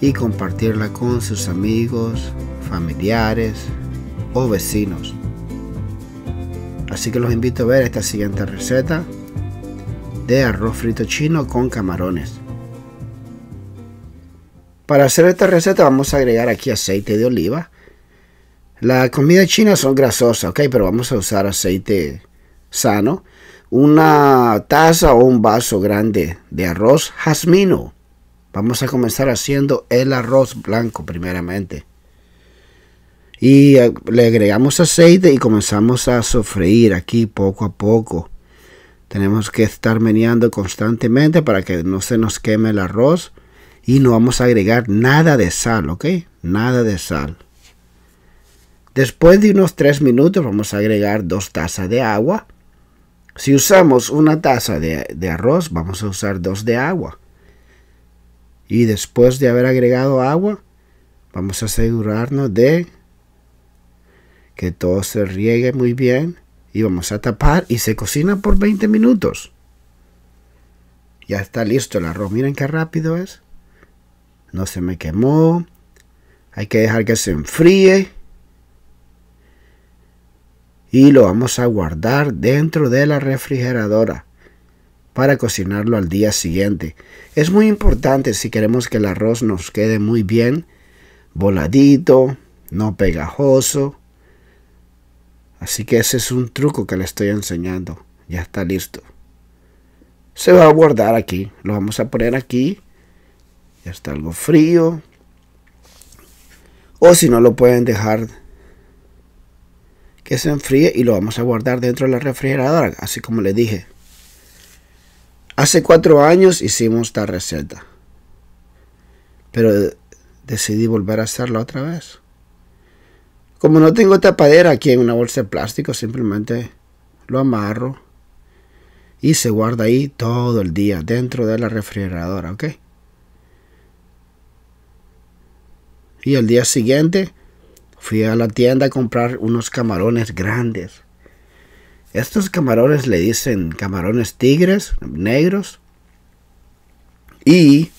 y compartirla con sus amigos, familiares o vecinos. Así que los invito a ver esta siguiente receta de arroz frito chino con camarones. Para hacer esta receta vamos a agregar aquí aceite de oliva. La comida china son grasosas, ok, pero vamos a usar aceite sano. Una taza o un vaso grande de arroz jazmino Vamos a comenzar haciendo el arroz blanco primeramente. Y eh, le agregamos aceite y comenzamos a sofreír aquí poco a poco. Tenemos que estar meneando constantemente para que no se nos queme el arroz. Y no vamos a agregar nada de sal, ¿ok? Nada de sal. Después de unos 3 minutos vamos a agregar dos tazas de agua. Si usamos una taza de, de arroz, vamos a usar dos de agua. Y después de haber agregado agua, vamos a asegurarnos de que todo se riegue muy bien. Y vamos a tapar y se cocina por 20 minutos. Ya está listo el arroz. Miren qué rápido es. No se me quemó. Hay que dejar que se enfríe y lo vamos a guardar dentro de la refrigeradora para cocinarlo al día siguiente. Es muy importante si queremos que el arroz nos quede muy bien, voladito, no pegajoso. Así que ese es un truco que le estoy enseñando. Ya está listo. Se va a guardar aquí. Lo vamos a poner aquí. Ya está algo frío. O si no lo pueden dejar que se enfríe y lo vamos a guardar dentro de la refrigeradora. Así como le dije. Hace cuatro años hicimos esta receta, pero decidí volver a hacerla otra vez. Como no tengo tapadera aquí en una bolsa de plástico, simplemente lo amarro y se guarda ahí todo el día dentro de la refrigeradora, ¿ok? Y el día siguiente fui a la tienda a comprar unos camarones grandes estos camarones le dicen camarones tigres, negros. Y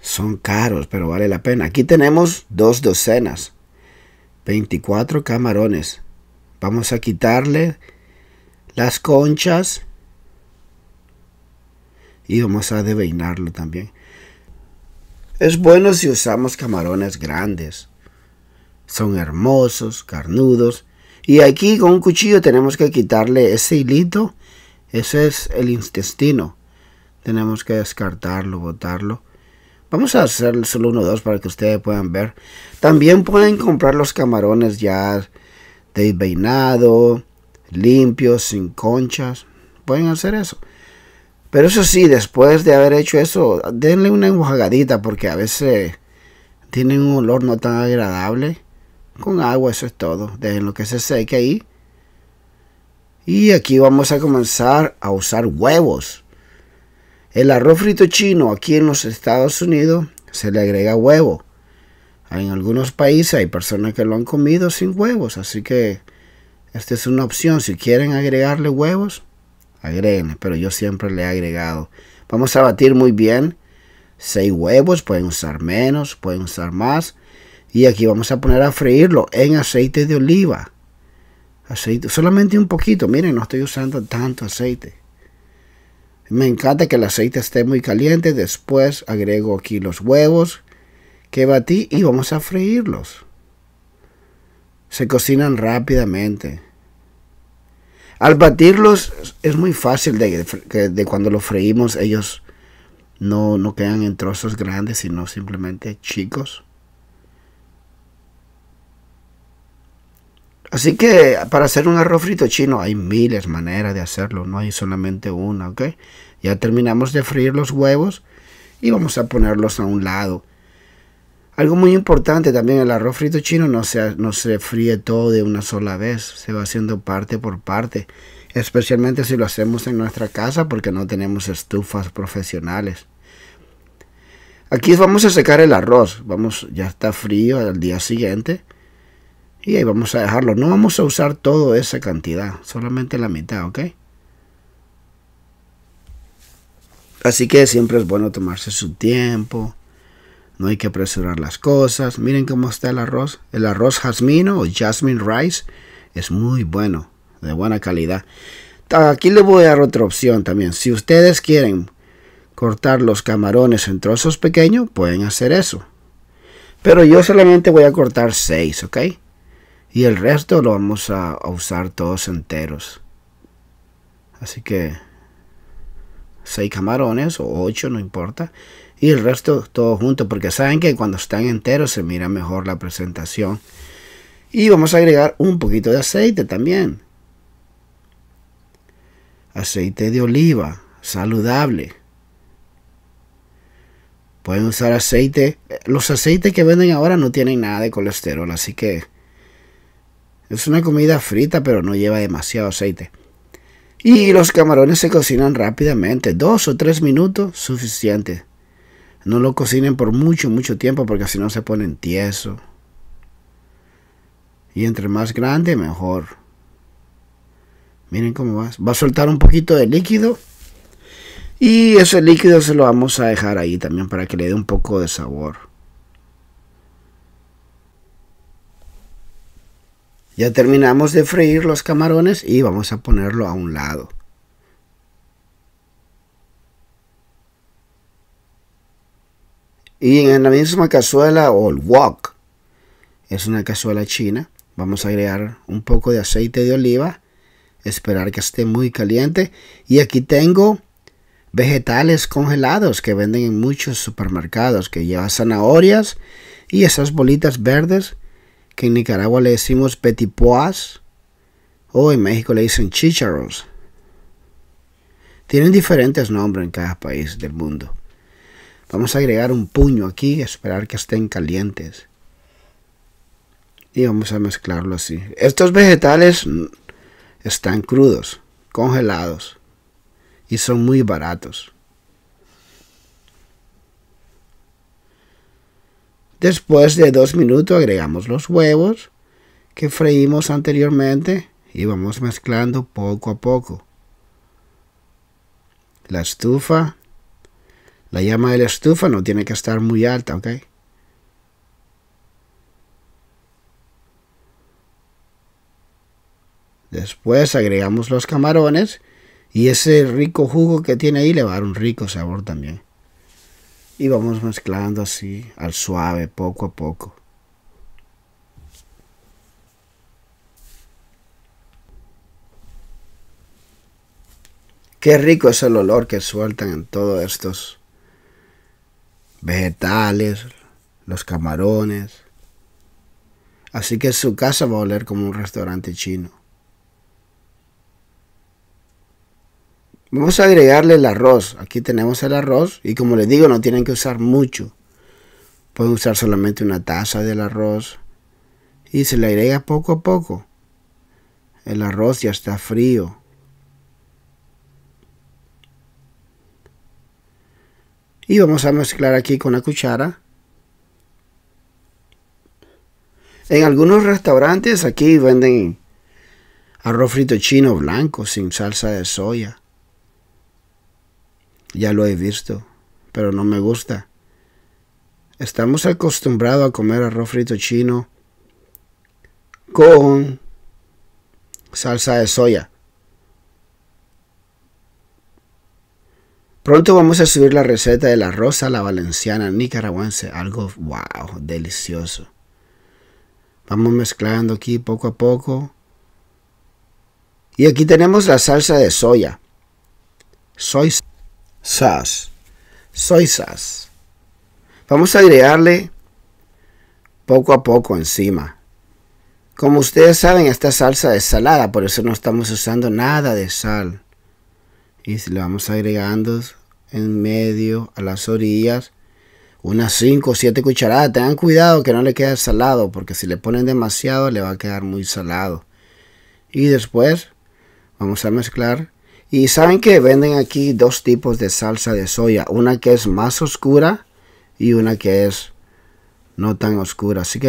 son caros, pero vale la pena. Aquí tenemos dos docenas. 24 camarones. Vamos a quitarle las conchas. Y vamos a deveinarlo también. Es bueno si usamos camarones grandes. Son hermosos, carnudos y aquí con un cuchillo tenemos que quitarle ese hilito. Ese es el intestino. Tenemos que descartarlo, botarlo. Vamos a hacer solo uno o dos para que ustedes puedan ver. También pueden comprar los camarones ya desveinado, limpios, sin conchas. Pueden hacer eso. Pero eso sí, después de haber hecho eso, denle una enjuagadita porque a veces tienen un olor no tan agradable con agua, eso es todo. lo que se seque ahí. Y aquí vamos a comenzar a usar huevos. El arroz frito chino aquí en los Estados Unidos se le agrega huevo. En algunos países hay personas que lo han comido sin huevos, así que esta es una opción. Si quieren agregarle huevos, agreguen, pero yo siempre le he agregado. Vamos a batir muy bien. Seis huevos, pueden usar menos, pueden usar más. Y aquí vamos a poner a freírlo en aceite de oliva. Aceite, solamente un poquito. Miren, no estoy usando tanto aceite. Me encanta que el aceite esté muy caliente. Después agrego aquí los huevos que batí y vamos a freírlos. Se cocinan rápidamente. Al batirlos es muy fácil de, cuando los freímos ellos no, no quedan en trozos grandes, sino simplemente chicos. Así que para hacer un arroz frito chino hay miles de maneras de hacerlo, no hay solamente una, ¿ok? Ya terminamos de freír los huevos y vamos a ponerlos a un lado. Algo muy importante también, el arroz frito chino no se, no se fríe todo de una sola vez, se va haciendo parte por parte, especialmente si lo hacemos en nuestra casa porque no tenemos estufas profesionales. Aquí vamos a secar el arroz, vamos, ya está frío al día siguiente y ahí vamos a dejarlo. No vamos a usar toda esa cantidad, solamente la mitad, ¿ok? Así que siempre es bueno tomarse su tiempo. No hay que apresurar las cosas. Miren cómo está el arroz. El arroz jazmino o jasmine rice es muy bueno, de buena calidad. Aquí les voy a dar otra opción también. Si ustedes quieren cortar los camarones en trozos pequeños, pueden hacer eso. Pero yo solamente voy a cortar 6, ¿ok? y el resto lo vamos a, usar todos enteros. Así que 6 camarones o 8, no importa. Y el resto todo juntos. porque saben que cuando están enteros se mira mejor la presentación. Y vamos a agregar un poquito de aceite también. Aceite de oliva, saludable. Pueden usar aceite. Los aceites que venden ahora no tienen nada de colesterol, así que es una comida frita pero no lleva demasiado aceite. Y los camarones se cocinan rápidamente, dos o tres minutos, suficiente. No lo cocinen por mucho, mucho tiempo porque si no se ponen tieso. Y entre más grande, mejor. Miren cómo va. Va a soltar un poquito de líquido. Y ese líquido se lo vamos a dejar ahí también para que le dé un poco de sabor. Ya terminamos de freír los camarones y vamos a ponerlo a un lado. Y en la misma cazuela o el wok, es una cazuela china, vamos a agregar un poco de aceite de oliva, esperar que esté muy caliente. Y aquí tengo vegetales congelados que venden en muchos supermercados, que lleva zanahorias y esas bolitas verdes que en Nicaragua le decimos petipoas o en México le dicen chicharros. Tienen diferentes nombres en cada país del mundo. Vamos a agregar un puño aquí, esperar que estén calientes. Y vamos a mezclarlo así. Estos vegetales están crudos, congelados y son muy baratos. Después de dos minutos agregamos los huevos que freímos anteriormente y vamos mezclando poco a poco. La estufa, la llama de la estufa no tiene que estar muy alta, ¿ok? Después agregamos los camarones y ese rico jugo que tiene ahí le va a dar un rico sabor también y vamos mezclando así al suave poco a poco. Qué rico es el olor que sueltan en todos estos vegetales, los camarones. Así que su casa va a oler como un restaurante chino. Vamos a agregarle el arroz. Aquí tenemos el arroz y como les digo no tienen que usar mucho. Pueden usar solamente una taza del arroz y se le agrega poco a poco. El arroz ya está frío. Y vamos a mezclar aquí con la cuchara. En algunos restaurantes aquí venden arroz frito chino blanco sin salsa de soya. Ya lo he visto, pero no me gusta. Estamos acostumbrados a comer arroz frito chino con salsa de soya. Pronto vamos a subir la receta de la rosa la valenciana nicaragüense, algo wow, delicioso. Vamos mezclando aquí poco a poco. Y aquí tenemos la salsa de soya. Soy sas. Soy sas. Vamos a agregarle poco a poco encima. Como ustedes saben, esta salsa es salada, por eso no estamos usando nada de sal. Y si le vamos agregando en medio, a las orillas, unas 5 o 7 cucharadas. Tengan cuidado que no le quede salado, porque si le ponen demasiado le va a quedar muy salado. Y después vamos a mezclar y saben que venden aquí dos tipos de salsa de soya, una que es más oscura y una que es no tan oscura. Así que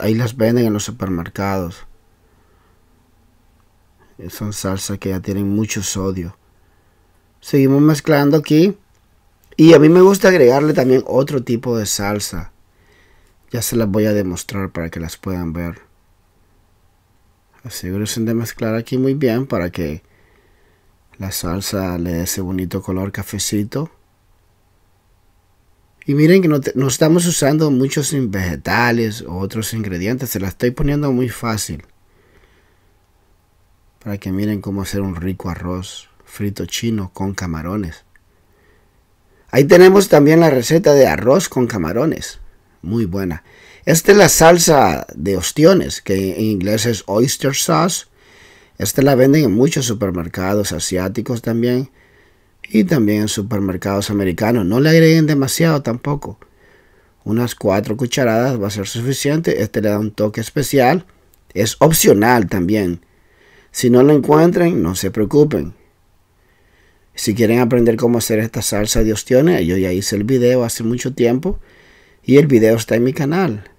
ahí las venden en los supermercados. Son salsas que ya tienen mucho sodio. Seguimos mezclando aquí. Y a mí me gusta agregarle también otro tipo de salsa. Ya se las voy a demostrar para que las puedan ver. Asegúrense de mezclar aquí muy bien para que la salsa le da ese bonito color cafecito. Y miren que no, estamos usando muchos vegetales o otros ingredientes. Se la estoy poniendo muy fácil. Para que miren cómo hacer un rico arroz frito chino con camarones. Ahí tenemos también la receta de arroz con camarones. Muy buena. Esta es la salsa de ostiones, que en inglés es oyster sauce. Este la venden en muchos supermercados asiáticos también y también en supermercados americanos. No le agreguen demasiado tampoco. Unas cuatro cucharadas va a ser suficiente. Este le da un toque especial. Es opcional también. Si no lo encuentran, no se preocupen. Si quieren aprender cómo hacer esta salsa de ostiones, yo ya hice el video hace mucho tiempo y el video está en mi canal.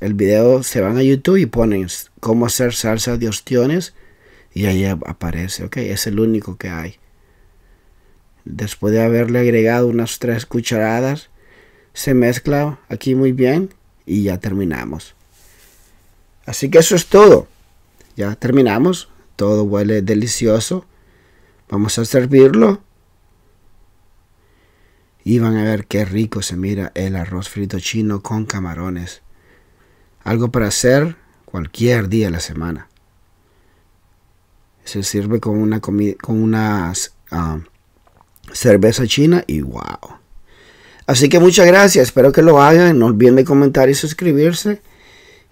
El video se van a YouTube y ponen cómo hacer salsa de ostiones y ahí aparece, ok, es el único que hay. Después de haberle agregado unas tres cucharadas, se mezcla aquí muy bien y ya terminamos. Así que eso es todo. Ya terminamos. Todo huele delicioso. Vamos a servirlo. Y van a ver qué rico se mira el arroz frito chino con camarones. Algo para hacer cualquier día de la semana. Se sirve con una, comida, con ah, cerveza china y wow. Así que muchas gracias, espero que lo hagan. No olviden de comentar y suscribirse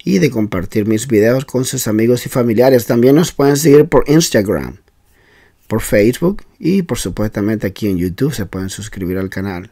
y de compartir mis videos con sus amigos y familiares. También nos pueden seguir por Instagram, por Facebook y por supuestamente aquí en YouTube se pueden suscribir al canal.